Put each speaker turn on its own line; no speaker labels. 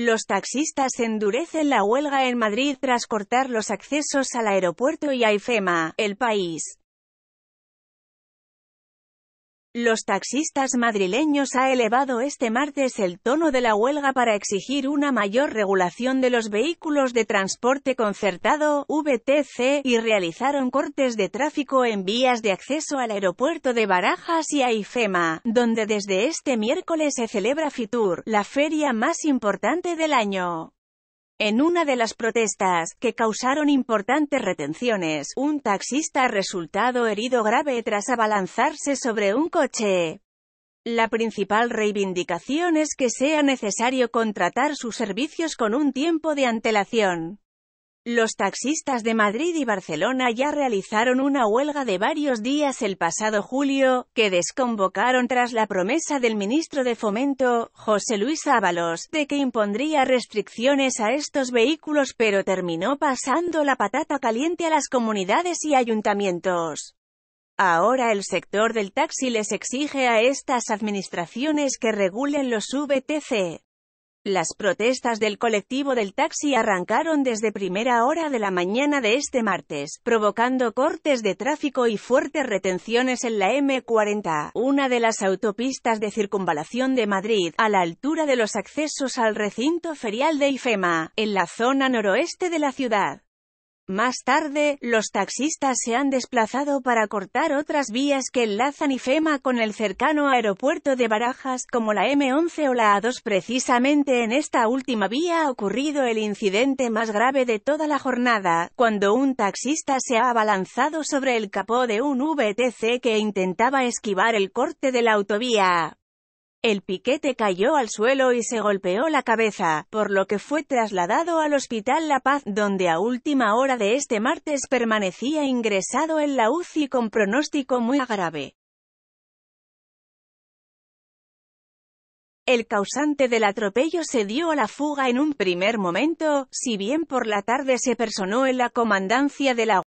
Los taxistas endurecen la huelga en Madrid tras cortar los accesos al aeropuerto y a IFEMA, el país. Los taxistas madrileños ha elevado este martes el tono de la huelga para exigir una mayor regulación de los vehículos de transporte concertado, VTC, y realizaron cortes de tráfico en vías de acceso al aeropuerto de Barajas y a IFEMA, donde desde este miércoles se celebra FITUR, la feria más importante del año. En una de las protestas, que causaron importantes retenciones, un taxista ha resultado herido grave tras abalanzarse sobre un coche. La principal reivindicación es que sea necesario contratar sus servicios con un tiempo de antelación. Los taxistas de Madrid y Barcelona ya realizaron una huelga de varios días el pasado julio, que desconvocaron tras la promesa del ministro de Fomento, José Luis Ábalos, de que impondría restricciones a estos vehículos pero terminó pasando la patata caliente a las comunidades y ayuntamientos. Ahora el sector del taxi les exige a estas administraciones que regulen los VTC. Las protestas del colectivo del taxi arrancaron desde primera hora de la mañana de este martes, provocando cortes de tráfico y fuertes retenciones en la M40, una de las autopistas de circunvalación de Madrid, a la altura de los accesos al recinto ferial de IFEMA, en la zona noroeste de la ciudad. Más tarde, los taxistas se han desplazado para cortar otras vías que enlazan IFEMA con el cercano aeropuerto de Barajas, como la M11 o la A2. Precisamente en esta última vía ha ocurrido el incidente más grave de toda la jornada, cuando un taxista se ha abalanzado sobre el capó de un VTC que intentaba esquivar el corte de la autovía. El piquete cayó al suelo y se golpeó la cabeza, por lo que fue trasladado al Hospital La Paz, donde a última hora de este martes permanecía ingresado en la UCI con pronóstico muy grave. El causante del atropello se dio a la fuga en un primer momento, si bien por la tarde se personó en la comandancia de la